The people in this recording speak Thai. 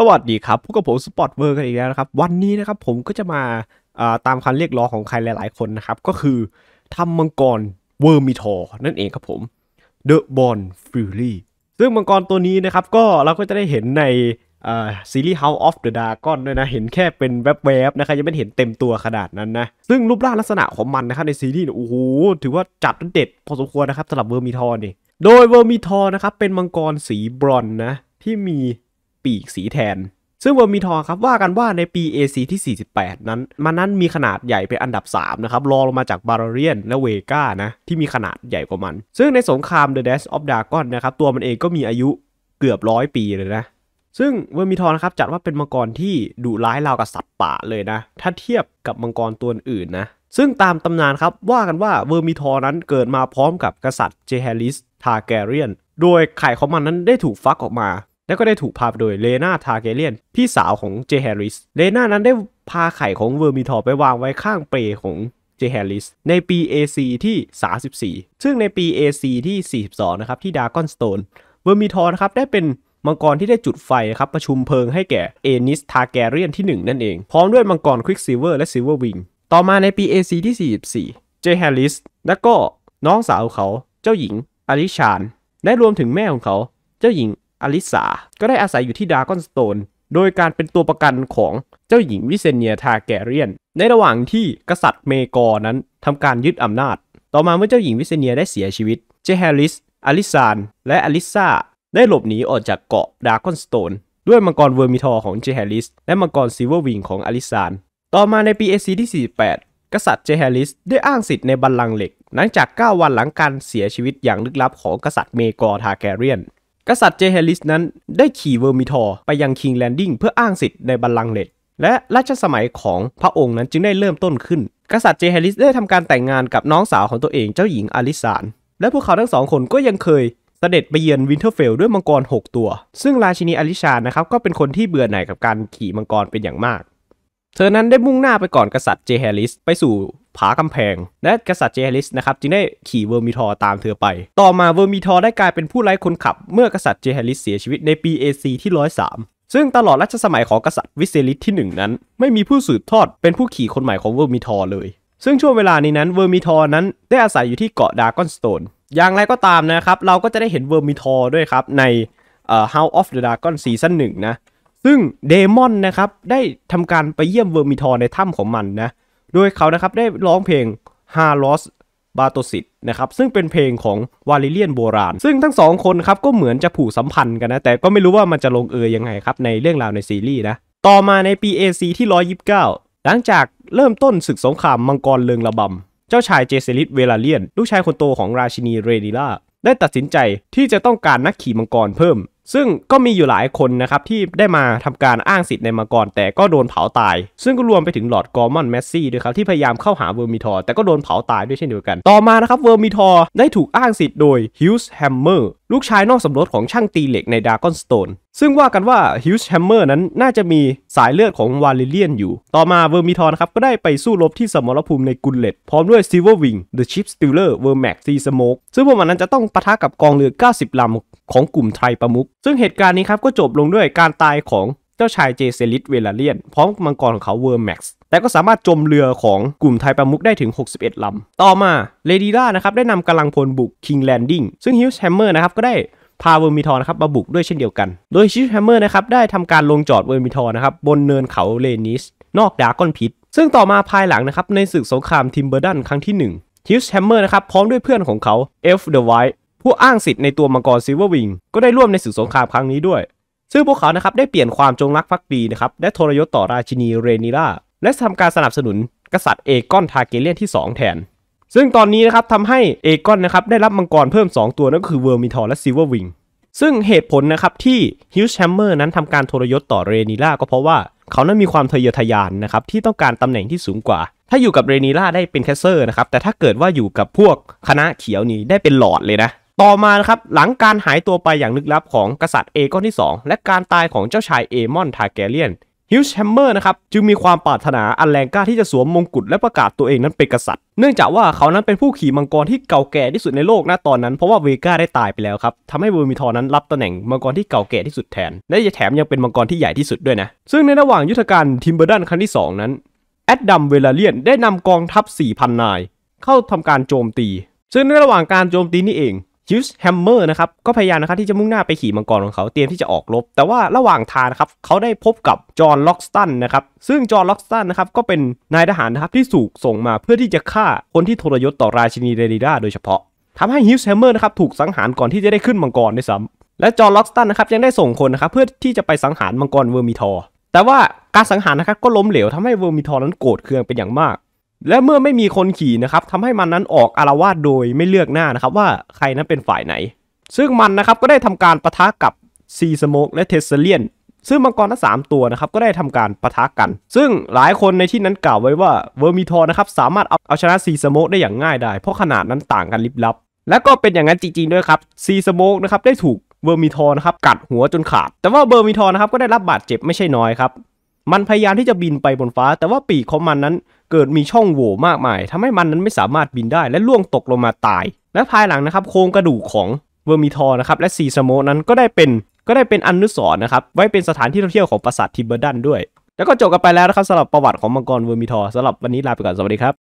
สวัสดีครับพวกกับผมสปอร์ตเวอร์กันอีกแล้วนะครับ วันนี้นะครับผมก็จะมาตามคำเรียกร้องของใครหลายๆคนนะครับก็คือทำมังกรเวอร์มิทอนั่นเองครับผม The Born Fury ซึ่งมังกรตัวนี้นะครับก็เราก็จะได้เห็นในซีรีส์ House of the Dragon ด้วยนะเห็นแค่เป็นแวบๆนะครับยังไม่เห็นเต็มตัวขนาดนั้นนะซึ่งรูปร่างลักษณะของมันนะครับในซีรีส์โอ้โหถือว่าจัดเด็ดพอสมควรนะครับสำหรับเวอร์มิทอนี่โดยเวอร์มิทอนะครับเป็นมังกรสีบรอนนะที่มีปีกสีแทน ซึ่งเวอร์มิทอครับว่ากันว่าในปี AC ที่ 48 นั้น มันนั้นมีขนาดใหญ่เป็นอันดับ 3 นะครับ รองลงมาจากบาร์เรียนและเวก้านะที่มีขนาดใหญ่กว่ามัน ซึ่งในสงคราม The Dash of Dagon นะครับตัวมันเองก็มีอายุเกือบร้อยปีเลยนะ ซึ่งเวอร์มิทอนครับจัดว่าเป็นมังกรที่ดุร้ายราวกับสัตว์ป่าเลยนะ ถ้าเทียบกับมังกรตัวอื่นนะ ซึ่งตามตำนานครับว่ากันว่าเวอร์มิทอนั้นเกิดมาพร้อมกับกษัตริย์เจเฮลิสทาแกเรียนโดยไข่ของมันนั้นได้ถูกฟักออกมาและก็ได้ถูกพาโดยเลนาทาเกเลียนพี่สาวของเจแฮรริสเลนานั้นได้พาไข่ของเวอร์มิทอร์ไปวางไว้ข้างเปรของเจแฮรริสในปี AC ที่ 34 ซึ่งในปี AC ที่ 42 นะครับ ที่ดากอนสโตนเวอร์มิทอร์นะครับ ได้เป็นมังกรที่ได้จุดไฟครับ ประชุมเพลิงให้แก่เอนิสทาแกเรียนที่ 1 นั่นเอง พร้อมด้วยมังกรควิกซิเวอร์และซิเวอร์วิงต่อมาในปี AC ที่ 44 เจแฮรริสและก็น้องสาวเขาเจ้าหญิงอลิชานได้รวมถึงแม่ของเขาเจ้าหญิงอลิสาก็ได้อาศัยอยู่ที่ดากอนสโตน โดยการเป็นตัวประกันของเจ้าหญิงวิเซเนียทาแกเรียน ในระหว่างที่กษัตริย์เมกอนั้นทำการยึดอำนาจ ต่อมาเมื่อเจ้าหญิงวิเซเนียได้เสียชีวิต เจเฮริส อลิซาน และอลิซาได้หลบหนีออกจากเกาะดากอนสโตน ด้วยมังกรเวอร์มิทอร์ของเจเฮริส และมังกรซิเวอร์วิงของอลิซาน ต่อมาในปีเอซีที่48กษัตริย์เจเฮลิสได้อ้างสิทธิ์ในบัลลังก์เหล็ก หลังจาก 9 วันหลังการเสียชีวิตอย่างลึกลับของกษัตริย์เมกอทาแกเรียนกษัตริย์เจเฮลิสนั้นได้ขี่เวอร์มิทอร์ไปยังคิงแลนดิ้งเพื่ออ้างสิทธิ์ในบัลลังก์เล็ดและราชสมัยของพระองค์นั้นจึงได้เริ่มต้นขึ้นกษัตริย์เจเฮลิสได้ทำการแต่งงานกับน้องสาวของตัวเอง เจ้าหญิงอลิสาน และพวกเขาทั้งสองคนก็ยังเคยเสด็จไปเยือนวินเทอร์เฟลด้วยมังกร 6 ตัว ซึ่งราชินีอลิชานะครับ ก็เป็นคนที่เบื่อหน่ายกับการขี่มังกรเป็นอย่างมากเธอนั้นได้มุ่งหน้าไปก่อนกษัตริย์เจเฮลิสไปสู่ผากำแพง และกษัตริย์เจเฮลิสนะครับจึงได้ขี่เวอร์มิทอตามเธอไป ต่อมาเวอร์มิทอได้กลายเป็นผู้ไร้คนขับเมื่อกษัตริย์เจเฮลิสเสียชีวิตในปี AC ที่ 103 ซึ่งตลอดรัชสมัยของกษัตริย์วิเซลิสที่ 1 นั้น ไม่มีผู้สืบทอดเป็นผู้ขี่คนใหม่ของเวอร์มิทอเลย ซึ่งช่วงเวลานี้นั้นเวอร์มิทอนั้นได้อาศัยอยู่ที่เกาะดากอนสโตนอย่างไรก็ตามนะครับเราก็จะได้เห็นเวอร์มิทอด้วยครับใน House of the Dragon ซีซั่นหนึ่งนะซึ่งเดมอนนะครับได้ทำการไปเยี่ยมเวอร์มิทอในถ้ำของมันนะ โดยเขานะครับได้ร้องเพลง h a r o s บาโตสิตนะครับซึ่งเป็นเพลงของวาลิเลียนโบราณซึ่งทั้งสองคนครับก็เหมือนจะผูกสัมพันธ์กันนะแต่ก็ไม่รู้ว่ามันจะลงเอยยังไงครับในเรื่องราวในซีรีส์นะ ต่อมาในปี AC ที่ 129 หลังจากเริ่มต้นศึกสงครามมังกรเลิงระบำ เจ้าชายเจเซลิสเวลาเลียน ลูกชายคนโตของราชินีเรนิล่าได้ตัดสินใจที่จะต้องการนักขี่มังกรเพิ่มซึ่งก็มีอยู่หลายคนนะครับ ที่ได้มาทำการอ้างสิทธิ์ในมังกรแต่ก็โดนเผาตาย ซึ่งก็รวมไปถึงหลอดกอร์มอนแมสซี่ด้วยครับ ที่พยายามเข้าหาเวอร์มิทอร์แต่ก็โดนเผาตายด้วยเช่นเดียวกันต่อมานะครับเวอร์มิทอร์ได้ถูกอ้างสิทธิ์โดยฮิวส์แฮมเมอร์ลูกชายนอกสมรสของช่างตีเหล็กในดาร์กอนสโตนซึ่งว่ากันว่าฮิวส์แฮมเมอร์นั้นน่าจะมีสายเลือดของวาลิเลียนอยู่ต่อมาเวอร์มิทอนครับก็ได้ไปสู้รบที่สมรภูมิในกุลเลตพร้อมด้วยซิเวอร์วิงเดอะชิปสติลเลอร์เวอร์แม็กซีสโมกซึ่งพวกมันนั้นจะต้องปะทะกับกองเรือ 90 ลของกลุ่มไทยประมุขซึ่งเหตุการณ์นี้ครับก็จบลงด้วยการตายของเจ้าชายเจเซลิสเวลาเลียน พร้อมมังกรของเขาเวอร์แม็กซ์แต่ก็สามารถจมเรือของกลุ่มไทยประมุกได้ถึง 61 ลำ ต่อมา เลดีล่านะครับได้นำกำลังพลบุกคิงแลนดิ้งซึ่งฮิวส์แฮมเมอร์นะครับก็ได้พาเวอร์มิทอนะครับมาบุกด้วยเช่นเดียวกันโดยฮิชส์แฮมเมอร์นะครับได้ทำการลงจอดเวอร์มิทอนะครับบนเนินเขาเลนิสนอกดาก้อนพิษซึ่งต่อมาภายหลังนะครับในศึกสงครามทิมเบอร์ดันครั้งที่1ฮิวส์แฮมเมอร์นะครับพร้อมด้วยเพื่อนของเขาเอฟเดอะไวท์ผู้อ้างสิทธิ์ในตัวมังกรซิลเวอร์วิงก็ได้ร่วมในศึกสงครามครั้งนี้ด้วย ซึ่งพวกเขานะครับได้เปลี่ยนความจงรักภักดีนะครับและทรยศต่อราชินีเรนิล่าและทำการสนับสนุนกษัตริย์เอกอนทาเกเลียนที่ 2 แทน ซึ่งตอนนี้นะครับทำให้เอกอนนะครับได้รับมังกรเพิ่ม 2 ตัวนั่นก็คือเวอร์มิทอร์และซิลเวอร์วิง ซึ่งเหตุผลนะครับที่ฮิวช์แชมเมอร์นั้นทำการทรยศต่อเรนิล่าก็เพราะว่า เขานั้นมีความทะเยอทะยานนะครับที่ต้องการตำแหน่งที่สูงกว่า ถ้าอยู่กับเรนิล่าได้เป็นแคสเซอร์นะครับแต่ถ้าเกิดว่าอยู่กับพวกคณะเขียวนี้ได้เป็นหลอดเลยนะต่อมานะครับหลังการหายตัวไปอย่างลึกลับของกษัตริย์เอกอนที่2 และการตายของเจ้าชายเอมอนทาแกเลียนฮิลชแฮมเมอร์นะครับจึงมีความปรารถนาอันแรงกล้าที่จะสวมมงกุฎและประกาศตัวเองนั้นเป็นกษัตริย์ เนื่องจากว่าเขานั้นเป็นผู้ขี่มังกรที่เก่าแก่ที่สุดในโลกนะตอนนั้นเพราะว่าเวก้าได้ตายไปแล้วครับทำให้เวอร์มิทอนั้นรับตำแหน่งมังกรที่เก่าแก่ที่สุดแทนและะแถมยังเป็นมังกรที่ใหญ่ที่สุดด้วยนะซึ่งในระหว่างยุทธการทิมเบอร์ดันครั้งที่2นั้นแอดดัมเวลาเลียนได้นำกองทัพ4,000นาย เข้าทำการโจมตี ซึ่งในระหว่างการโจมตีนี่เองฮิวส์แฮมเมอร์นะครับก็พยายามนะครับที่จะมุ่งหน้าไปขี่มังกรของเขาเตรียมที่จะออกรบแต่ว่าระหว่างทางนะครับเขาได้พบกับจอห์นล็อกสตันนะครับซึ่งจอห์นล็อกสตันนะครับก็เป็นนายทหารนะครับที่สูกส่งมาเพื่อที่จะฆ่าคนที่ทรยศต่อราชินีเดลิด้าโดยเฉพาะทำให้ฮิวส์แฮมเมอร์นะครับถูกสังหารก่อนที่จะได้ขึ้นมังกรด้วยซ้ำและจอห์นล็อกสตันนะครับยังได้ส่งคนนะครับเพื่อที่จะไปสังหารมังกรเวอร์มิทอแต่ว่าการสังหารนะครับก็ล้มเหลวทำให้เวอร์มิทอนั้นโกรธเคืองเป็นอย่างมากและเมื่อไม่มีคนขี่นะครับทำให้มันนั้นออกอารวาสโดยไม่เลือกหน้านะครับว่าใครนั้นเป็นฝ่ายไหน ซึ่งมันนะครับก็ได้ทำการประทะกับซีสโมกและเทสเซเลียน ซึ่งมังกรทั้งสามตัวนะครับก็ได้ทำการประทะกัน ซึ่งหลายคนในที่นั้นกล่าวไว้ว่าเวอร์มิทอนะครับสามารถเอาชนะซีสโมกได้อย่างง่ายได้เพราะขนาดนั้นต่างกันลิบลับ และก็เป็นอย่างนั้นจริงๆด้วยครับซีสโมกนะครับได้ถูกเวอร์มิทอนะครับกัดหัวจนขาดแต่ว่าเวอร์มิทอนะครับก็ได้รับบาดเจ็บไม่ใช่น้อยครับมันพยายามที่จะบินไปบนฟ้า แต่ว่าปีกของมันนั้นเกิดมีช่องโหว่มากมายทำให้มันนั้นไม่สามารถบินได้ และล่วงตกลงมาตาย และภายหลังนะครับโครงกระดูกของเวอร์มิทอนะครับและซีสโมนั้นก็ได้เป็นก็ได้เป็นอนุสรณ์นะครับไว้เป็นสถานที่ท่องเที่ยวของปราสาททิเบอร์ดันด้วย แล้วก็จบกันไปแล้วนะครับสำหรับประวัติของมังกรเวอร์มิทอสำหรับวันนี้ลาไปก่อนสวัสดีครับ